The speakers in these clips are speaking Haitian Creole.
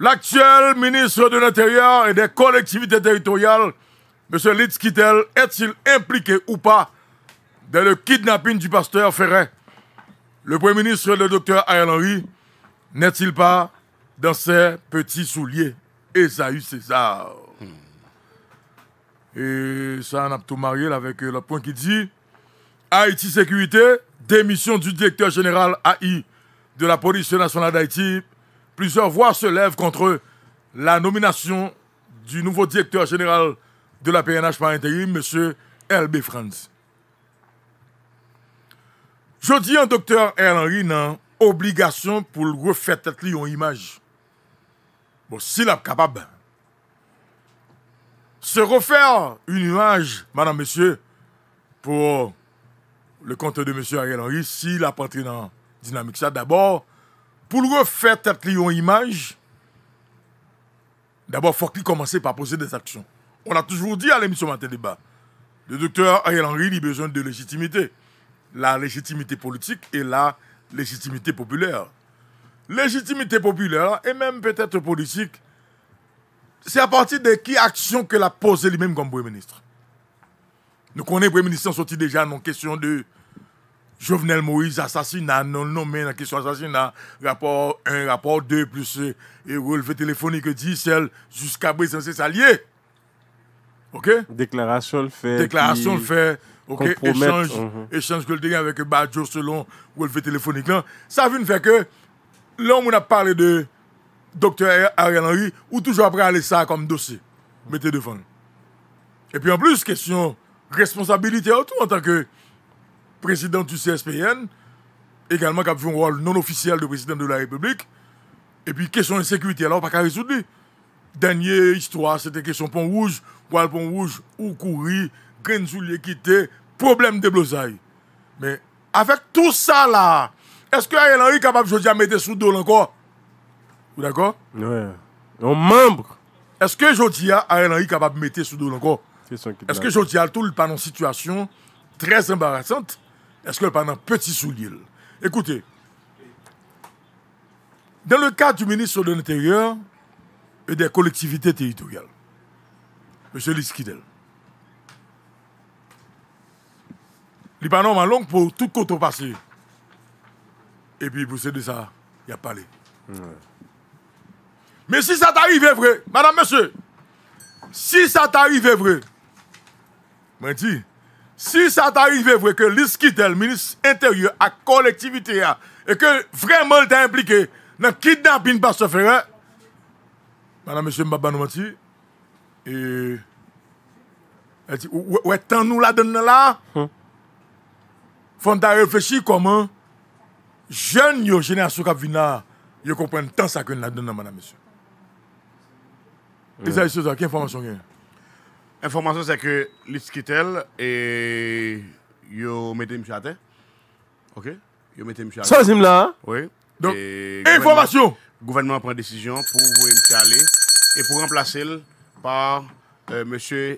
L'actuel ministre de l'Intérieur et des collectivités territoriales, M. Litz Kittel, est-il impliqué ou pas dans le kidnapping du pasteur Ferret Le Premier ministre, le docteur Ariel Henry, n'est-il pas dans ses petits souliers eu César. Et ça, on a tout marié avec euh, le point qui dit Haïti Sécurité, démission du directeur général AI de la police nationale d'Haïti, Plusieurs voix se lèvent contre la nomination du nouveau directeur général de la PNH par intérim, M. L.B. Franz. Je dis un docteur R. Henry obligation pour refaire tête image. Bon, s'il est capable. Hein. Se refaire une image, madame, monsieur, pour le compte de monsieur Ariel Henry, s'il a pas dans dynamique ça, d'abord, pour le refaire tête lion image, d'abord, il faut qu'il commence par poser des actions. On a toujours dit à l'émission Matin Débat, le docteur Ariel Henry a besoin de légitimité. La légitimité politique et la légitimité populaire. Légitimité populaire et même peut-être politique, c'est à partir de qui action que l'a posé lui-même comme Premier ministre. Nous connaissons le Premier ministre sorti déjà en question de Jovenel Moïse asasine nan nan men nan kiswa asasine nan rapport 1, rapport 2, plus euh, rouleve telefonik di sel jusqu'a brezense salye. Ok? Deklarasyon l'fè. Deklarasyon l'fè. Ok, echange echange uh-huh. koulterien avèk badjo selon rouleve telefonik lan. Sa voun fè ke, l'an moun ap pale de doktor Ariel Henry ou toujou apre alè sa kom dosè. Mète devan. E pi an plus, kesyon responsabilite an tou an tanke président du CSPN, également qui a un rôle non officiel de président de la République. Et puis, question de sécurité, alors, pas qu'à résoudre. Dernière histoire, c'était question pont rouge, le pont rouge, ou courir, graines quitté, problème de blosailles. Mais avec tout ça là, est-ce que Ariel Henry est capable de mettre sous dos encore Vous d'accord Ouais. Un membre. Est-ce que aujourd'hui Ariel Henry est capable de mettre sous dos encore Est-ce que aujourd'hui tout le panneau situation très embarrassante est-ce que pendant petit soulier Écoutez, dans le cas du ministre de l'Intérieur et des collectivités territoriales, M. Liskidel, il pas normal long pour tout côté passé. Et puis pour de ça, il a pas les. Mais si ça t'arrive vrai, madame, monsieur, si ça t'arrive vrai, je dit si ça t'arrive vrai que l'ISKITEL, le ministre intérieur, a collectivité, hein, et que vraiment t'a impliqué dans le kidnapping par ce frère, madame, monsieur, m'baba pas et elle dit, est-ce que nous la donne là? Hum. Faut t'a réfléchir comment les jeunes, les génération qui vient là, comprennent tant ça que nous la donne, madame, monsieur. Les hum. ça, quelle information qu'il Information c'est que et et et yo mis Ok? Yo mis à terre ça hein? Oui. Donc, Le Gouvernement prend décision pour vous msye et et pour remplacer par euh, M.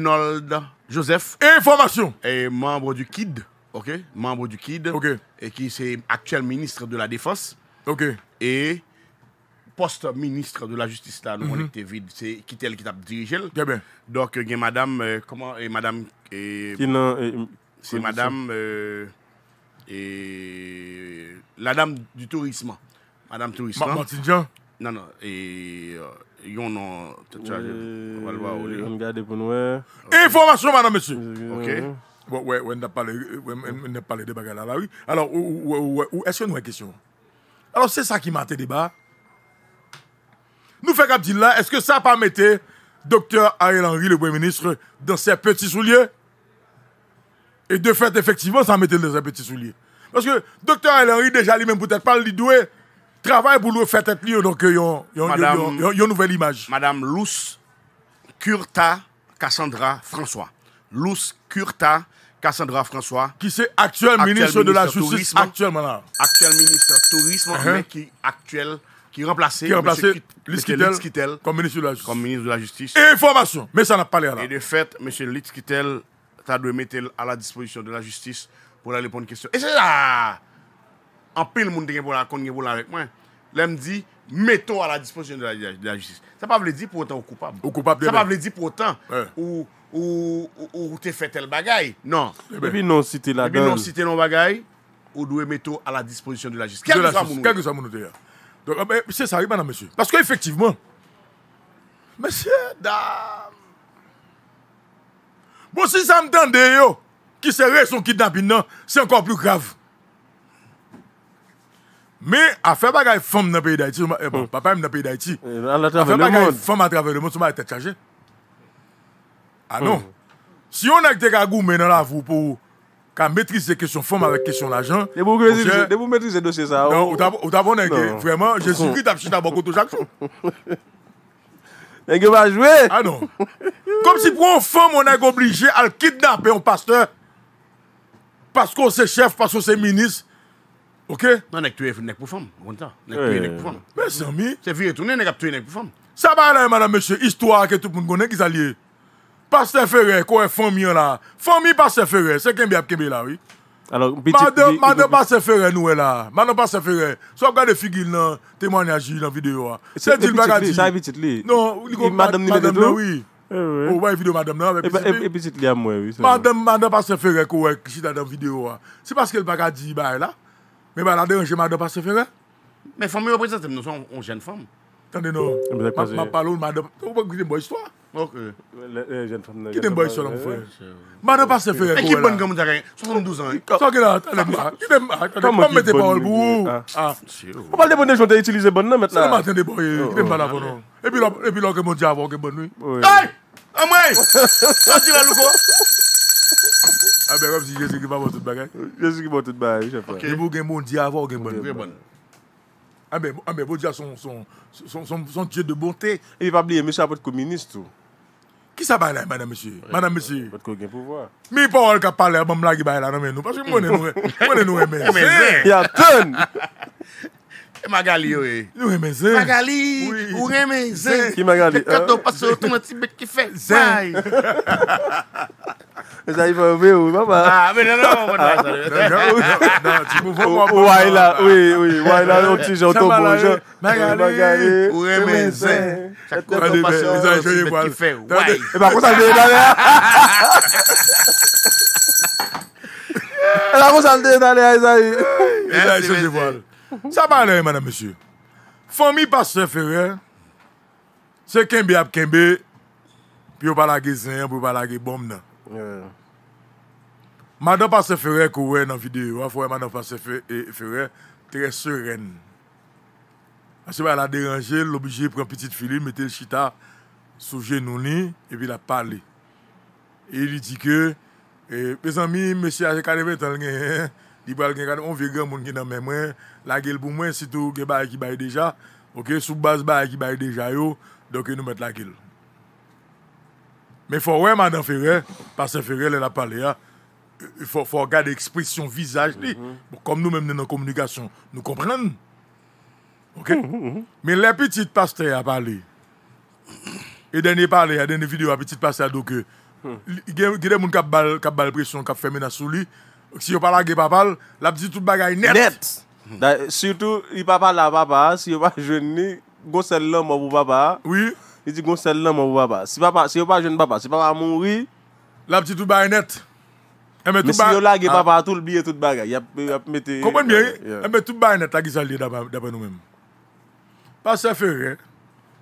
Enold Joseph. Information Et membre du KID. Ok? Membre du KID. Ok. Et qui est actuel ministre de la défense. Ok. Et... post-ministre de la justice la nou an ete vide. Kite el, kite ap dirije el. Dok gen madame, koman, euh, madame, si madame, euh, la dame du tourisme. Madame tourisme. Mpati Dja. Nan nan. Yon nan, te tchage. Wan waw, yon gade pou nou e. Informasyon, madame, monsi. Ok. Wè, wè, wè, wè, wè, wè, wè, wè, wè, wè, wè, wè, wè, wè, wè, wè, wè, wè, wè, Nous faisons dire là, est-ce que ça permettait docteur Ariel Henry, le Premier ministre, dans ses petits souliers Et de fait, effectivement, ça mettait dans ses petits souliers. Parce que docteur Ariel Henry, déjà lui-même, peut-être pas le doué, travaille pour le faire tête lui, donc il y a une nouvelle image. Madame Luce Curta Cassandra François. Luce Curta Cassandra François. Qui c'est actuel, ministre, de la Justice actuellement là. Actuel ministre tourisme, uh mais qui actuel Ki remplase Mr. Litz Kittel kom Ministre de la Justice. E de fèt, Mr. Litz Kittel ta dwe mette a la disponisyon de la Justice pou la lepon de kestyon. E se la, anpe l moun de gen pou la akonde gen pou la rek mwen, lem di, metto a la disponisyon de la Justice. Sa pa vle di pou otan ou koupap. Sa pa vle di pou otan ou te fè tel bagay. Non. E eh bi non site nan bagay ou dwe metto a la disponisyon de la Justice. Kèk ki sa moun ou te yè? Mwen se sari mwen nan mwen se. Paske efektivman. Mwen se da. Bon si sa mtande yo. Ki se re son kit nan pin nan. Se ankon pli grav. Men a fe bagay fom nan peyi da iti. Papa yon nan peyi da iti. A fe bagay fom a trave le moun. Soma yon tet chaje. Anon. Si yon ek te ka gou men nan avou pou. Kan metrise se kesyon fom avèk kesyon l'ajan. De pou metrise se dosye sa. Non, oh. ou davon nège. Vreman, jè sivri dapjit avon koto jakson. Nège va jwè. A non. Kom si pou an fom, on nège oblijè al kidnapè an pasteur. Pas kon se chef, pas kon se minis. Ok? Nan, nèk touye pou fom. Gwanta, nèk touye nèk pou fom. Mè, Samy. Se vir etounè, nèk ap touye nèk pou fom. Sa ba nan, madame, se histwa akè toup moun gwenèk gizalye. Passe ferè kwen fòm yon la, fòm yon passe ferè, se kembè ap kembè la, oui. Alors, bitit li... Madèm passe ferè nouè la, madèm passe ferè. Sò gade figil nan, temwanyajil nan videyo la. Se dit l'bagadi... Sa bitit li? Non, li kon madèm nan, oui. Ou wè yon videyo madèm nan, e bitit li a mwen, oui. Madèm, madèm passe ferè kwen wè, jit adèm videyo la. Se paske l'bagadi yi baye la, mè balade yon jè madèm passe ferè. Mè fòm yon prezantem nouè, yon jèn fòm. Sande nou, m wap paloun m adop, soun wap kite m boy slo an. Okey. E gen ton nou gen ton man. M adop ase fe e kou e la. E ki bon gen mon diya ka yon, sou fon nou douz an ye. Soun ki la, ane m wap, ki te m mette bon ah. pa ol bo ou. M wapal de bon den jonte, itilize bon nan mette oh, oh. la. Sane m aten de bon ye, ki te m ban avon an. E pi lor gen mon diya avon gen bon nou yon. Hey! Amwe! Anji la louko! A be, wap si Jeziki va moun tout bagay. Jeziki moun tout bagay, Chef. Jemou gen mon diya avon gen bon nou. Ah mais ah ben, sont son, son, son, son, Dieu de bonté. Et il va oublier, monsieur, votre communiste. Qui ça va là, madame, monsieur Madame, monsieur. Votre pouvoir. Mais pas qui parler pas bah, là, qui parle non, mais nous. Parce que moi, nous, nous, nous, Il y a tonne E magali yo e. Ou re men zen. Magali. Ou re men zen. Ki magali. Chakot ou pasyo ou tou men tibet ki fe. Zen. E zayi fè ou be ou. Maman. A, men anon. Maman. Nan, ti mou fò. Ou waj la. Ou e, ou e. Ou waj la nou ti jò. Ou tou bon jò. Magali. Ou re men zen. Chakot ou pasyo ou tou men tibet ki fe. Zen. E bako san de nan e a. E bako san de nan e a. E zayi. E zayi chò di wòl. Sa pa ane manan mesye, fwa mi pase fere, se kembe ap kembe, pi ou pala ge zeyan, pi ou pala ge bom nan. Manan pase fere kowe nan videyo, fwa manan pase fere, fere, tre seren. Asi ba la deranje, l'oblije pren piti fili, mette l chita souje noni, epi la pale. E li di ke, pesan mi, mesye aje kadebe tan genye, he he he. li pou al gen kade, on ve gen moun gen nan men mwen, la gel pou mwen, sitou ke ba ekibaye deja, ok, soubaz ba ekibaye deja yo, doke nou met la gel. Men fò wè man nan fè rè, pasè fè rè lè la pale ya, fò gade ekspresyon, vizaj li, pou mhm. kom nou men men nan komunikasyon, nou kompren. Mhm, mhm, men lè petit paste a pale, e denye pale, a denye videyo a petit paste a doke, hmm. gen moun kap bal presyon, kap feme nasou li, Si yo pala ge papal, la pdi tout bagay net. Net. Da, surtout, yi papa la papa, si yo pa jwen gonsel lan mou papa. Oui. Yi di gonsel lan mou papa. Si, papa, si yo pa jeune papa, si papa mouri. La petite tout bagay net. Eme eh, tout bagay. Mais si yo la ge papa, tout l'bliye tout bagay. Yap, yap mette. bien bien, eme tout bagay net nous-mêmes. salye dapè nou men. Pas se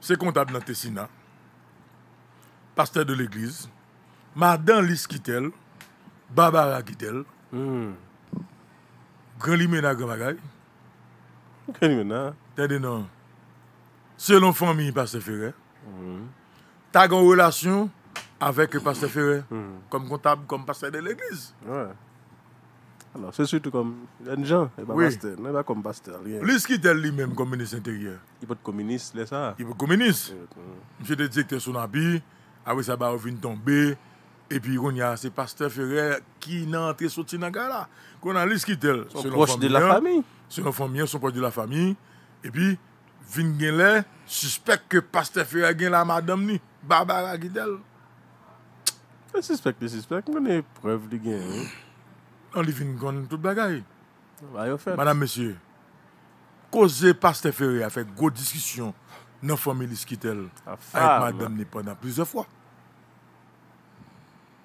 se kontab nan Tessina. Pasteur de l'église, Madan Lis Kittel. Barbara Hmm. Grand limé na grand bagay. Grand limé na. dit non. Selon famille, Pasteur T'as hmm. Ta relation avec avèk Pasteur Ferrer. Hmm. comme comptable, comme pasteur de l'église. Ouais. Alors, c'est surtout comme un gens, pas oui. pasteur. pas comme pasteur. Plus qui est lui-même comme ministre intérieur. Il peut être communiste, c'est ça. Il peut être communiste. Monsieur le directeur son habit, après ah ça, va va tomber. E pi yon yase Paste Ferrer ki nan entre sou ti nan gaya la. Kon nan lis ki tel. Son proche di la fami. Son proche di la fami. E pi vin gen le, suspect ke Paste Ferrer gen la madame ni, Barbara ki tel. Suspect, desuspect, moun e prev di gen. An non, li vin kon tout bagay. Ayo fè. Madame messie, koze Paste Ferrer a fèk go diskisyon nan fòmè lis ki tel a fèk madame ni pòndan plizè fòa.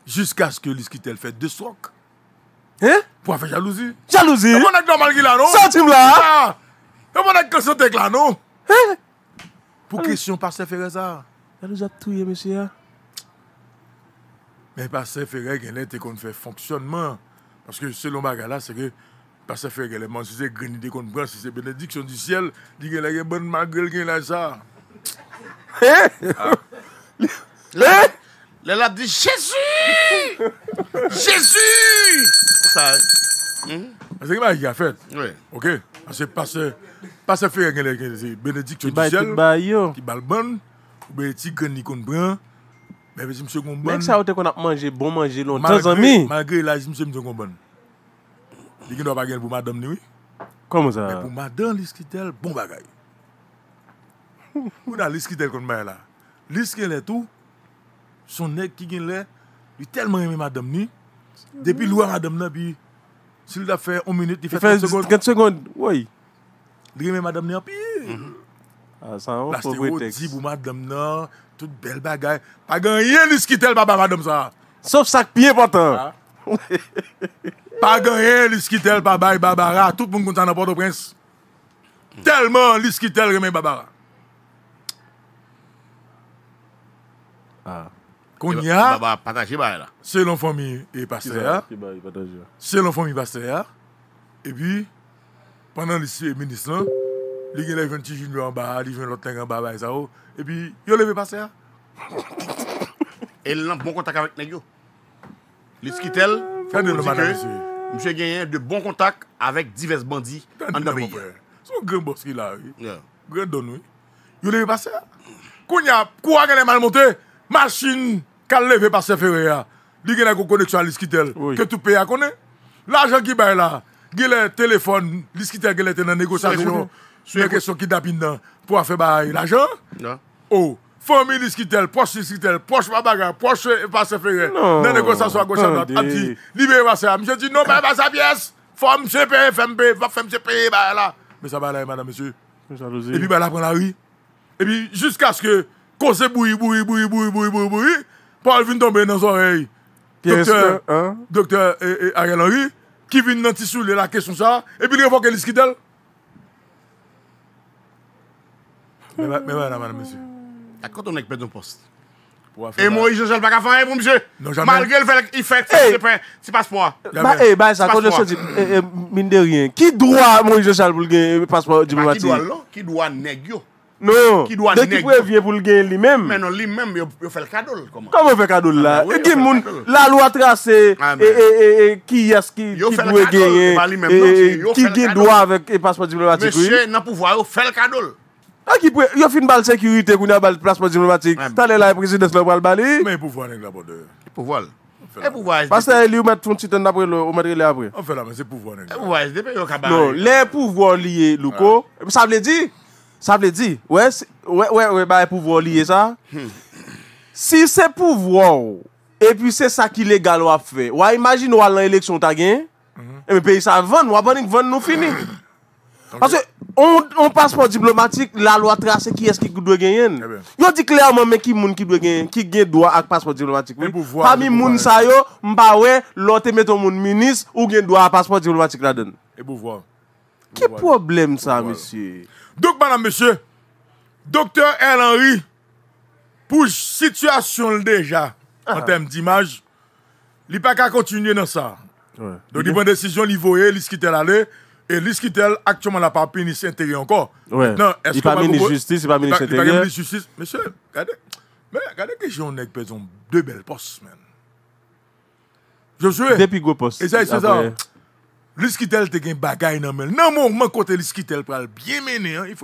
Jusk aske lis ki tel fè de sok. Eh? Pwa fè jalouzi. Jalouzi? E mwen ak normal ki la nou? Sò ti mla? E mwen ak konsote ki la nou? Eh? Pou kèsyon pasè fè reza? Jalouza touye, mè sè ya? Mè pasè fè re gen lè te kon fè fonksyonman. Panske selon baga la, sè ge, pasè fè re le manjise grenide kon bransi se benediksyon di sèl, di gen lè gen bon man grelle gen lè sa. Eh? Ha? Le? Le? Lè la di, jesu! Jesu! Ase ki ma yi a fèt? Ouè. Ok? Ase pase, pase fè yon gen lè gen lè. Benedik chon tu sèl. Ki bayi tout bayi yo. Ki bayi bon. Oube yon tigren ni kon brin. Mè vè jimse kon bon. Mèk sa ou te kon ap manje, bon manje, lontan zan mi. Malgré, malgré la jimse kon bon. Lè gen wap agen pou madame noui. Komo zan? Mè pou madame lise ki tel, bon bagay. Ou nan lise ki tel kon bayi la. Lise ki lè tou, son nèg qui gen là, il tellement aimé madame ni. Depuis loi madame là puis s'il a fait 1 minute, il fait 30 secondes. 30 secondes, oui. Il aimé madame ni en pile. Ah, ça on faut dit pour madame là, toute belle bagaille, pas grand rien ni ce qui tel madame ça. Sauf sac pied est ah. Pas grand rien ni ce qui tel Barbara, tout le monde content dans Port-au-Prince. Tellement li ce qui tel Barbara. Ah. Konya, se l'enfant mi e pase ya, se l'enfant mi e pase ya, e pi, pandan lisi e menis lan, li gen lè yon ti jilou an ba, li jilou an lot teng an ba ba, e sa ou, e pi, yon lè ve pase ya. E lè nan bon kontak avèk negyo. Lisi ki tel, eh, fèndè lè nan banan lisi. Mche genyen, de bon kontak avèk divers bandi an nabeyi. Smo gen bos ki la, gen don wè, yon lè ve pase ya. Konya, kou a genè man montè. machine qui a levé par ce ferré, il y a une connexion à l'iskitel que tout pays a connaît. L'argent qui est là, il y a un téléphone, l'iskitel qui est dans la négociation sur questions qui kidnapping pour faire l'argent. Oh, famille l'iskitel proche l'iskitel proche ma bagarre, proche par ce ferré, dans la négociation à gauche à droite, ça. Je dis non, mais pas sa pièce, femme CP, FMP, va faire CP, bah, là. Mais ça va là, madame, monsieur. Et puis, bah, là, prend la rue. Et puis, jusqu'à ce que Kose boui, boui, boui, boui, boui, boui, boui, boui, boui, boui, boui. Parle vine tombe nan zorey. Dokter Ariel Henry, ki vine nan ti soule la kesyon sa, e bil refok el iski del. Me baye la madame, monsieur. A koto nenk ped nou post? E mon Ijechal baka fan, e pou mje? Malge l fel ek ifek, se se pen. Se paspwa. Ba e, ba e, sa kote l se di. Min de rien. Ki dwa mon Ijechal bulge paspwa ou di bima ti? Ki dwa l lo? Ki dwa negyo? Non, qui pour le lui-même, même il le le lui-même. il fait le cadeau ah, là Koman dit là la? loi moun la lwa trase Ki yes Qui dwe il Ki le dwa avèk e pasport diplomatik Mèche le il qui Il le le la presidens lè le bali Mè Il Il le bode Pouvoal Parce que lui met titan d'après, ou met le faire On fait, la mè eh, pouvoir. Il le pouvoir. Non, les pouvoirs liés, louko ça veut dit ça veut dire, ouais, ouais, ouais, ouais, bah, pouvoir lier ça. Hmm. si c'est pouvoir, et puis c'est ça qui est légal ou à faire. Ouais, imagine, ou à l'élection, t'as gagné. Hmm. Et le pays, ça vend, ou à va vend, nous fini. Hmm. Parce que, on, on passeport diplomatique, la loi trace qui est-ce qui doit gagner. Eh on dit clairement, mais qui est-ce qui doit gagner, qui gagne droit à passeport diplomatique. Oui? Parmi moun ça yo, est ouais, l'autre met ton ministre, ou gagne droit à passeport diplomatique là-dedans. Et pouvoir. Quel problème ça, monsieur Donc, madame, monsieur, docteur L. Henry, pour situation déjà, ah. en termes d'image, il n'y pas qu'à continuer dans ça. Donc, il prend une décision, il voit il quitte l'aller. Et l'ISKITEL, actuellement, n'a pas ministre intégré encore. Ouais. Non, il ce pas ministre justice, il pas ministre intérieur. Il pas ministre justice. Monsieur, regardez, mais regardez que j'ai un deux belles postes, man. Je Depuis postes. Et ça, c'est ah, ça. L'uskitel te gen bagay nan men. Nan mouman kote l'uskitel pral bien mene, hein,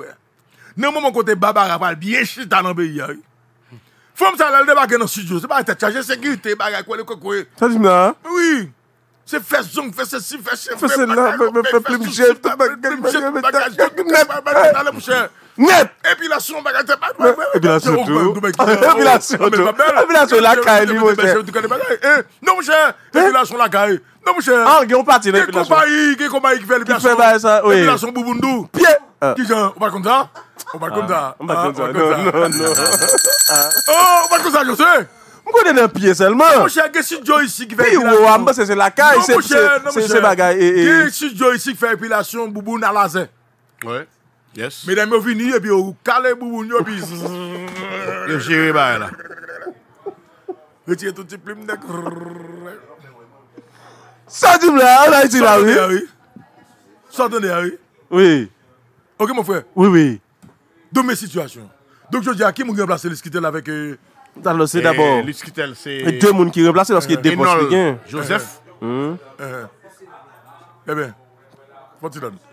Nan bien chita nan hein. Fom sa lal de nan studio, se bagay te chaje le pays. Sa di mna, Oui. Se fè zong, fè se si, fè se fè, fè se la, fè plim C'est fè plim jè, fè plim Nye! Epilasyon bagay tepan! Epilasyon tou! Epilasyon tou! Epilasyon lakay li mwen! Eh, non mwen! Eh? Epilasyon lakay! Non mwen! Ar ah, gen ou pati epilasyon! Gen kon bayi! Gen kon bayi ki fe lepilasyon! Ki fe bayi sa! Epilasyon boubou ndou! Pye! Ki gen ou bakon ta! Ou bakon ta! Ou bakon ta! Ou bakon ta! Non! Non! Ou bakon ta jose! Mwen kwen dene pye selman! Non mwen! Gen sit jo isi ki fe epilasyon! Pi ou ambe se se lakay! Non mwen! Yes. Mesdames, vous venez, et et là. de... oui. oui. Oui. Ok, mon frère. Oui, oui. Deux mes situations. Donc, je dis à qui vous le avec... Ça, euh, eh, d'abord... c'est... Deux personnes qui remplacent parce qu'il euh, y a Joseph. Euh, eh bien, faut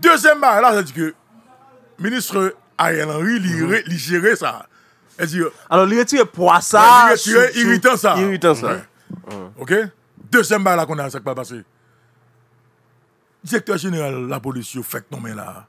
Deuxen bar la sa di ke Ministre Ayel Henry li jere sa E di yo Ano li weti e po a sa Li weti e imiten sa Ok Deuxen bar la kon a sak pa pase Direktur general la polis yo fèk nomen la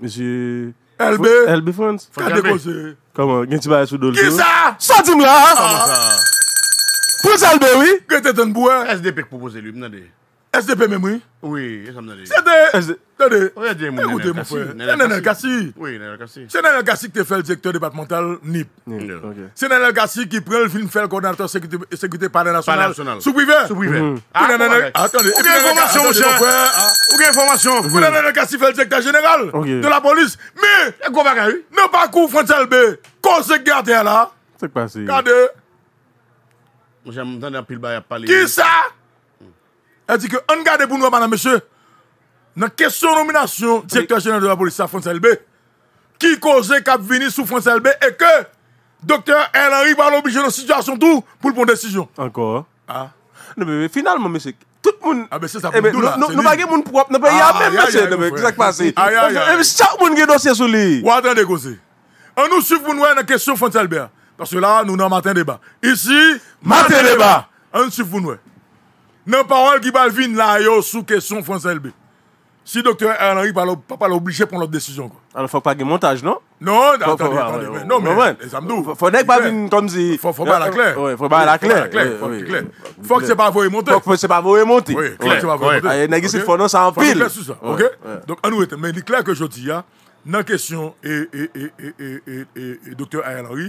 Misi Elbe Elbe front Fèk de kose Kama gen ti ba e sou do lyo Ki sa Sotim la Fèk de kose Fèk de kose Fèk de kose Fèk de kose SDP memwe? Oui, yes, amnade. Sede? Sede? Oye, diye moun. Oye, ou te moun? Nenel Gassi? Oui, Nenel Gassi. Se Nenel Gassi ki te fel dijekteur debatmental, nip. Nip, ok. Se Nenel Gassi ki pren l'film fel koordinator sekwite pari-nasyonal. Pari-nasyonal. Soubive? Soubive. A, ok. A, atende. Ou gen informasyon, ou gen informasyon. Ou gen informasyon. Ou gen informasyon. Ou gen informasyon. Ou gen informasyon. Ou gen informasyon. Ou gen informasyon. Ou gen El di ke an gade pou nou a manan meshe nan kesyon nominasyon direktor jenel de la polisya Frans LB ki koze kap vini sou Frans LB e ke doktor el arri par l'oblige nan situasyon tou pou l'pon desijon. Ankor. Finalman meshe, tout moun nou bagye moun prop, nou pe yame meshe, nou pe kouzak pasi. Chak moun ge dosye sou li. Ou atan dekose. An nou souf pou nou a nan kesyon Frans LB parce la nou nan matin deba. Ici, matin deba. An nou souf pou nou a. parole parole qui va vin la yo sou kesyon Frans LB. Si doktor Henry pa pal pour pon lot desisyon. ne faut pas gen montage, non? Non, attendez, attendez. Non, men, faut Fok nek pa vin si... faut faire la kler. Fok faire la kler. Fok se pa voye monte. Fok se pa voye monte. Fok se pa voye monte. Aye, faut si non sa anpil. Fok se kler sou il ok? Donk anou ete, men li kler ke joti ya, nan kesyon e doktor Henry,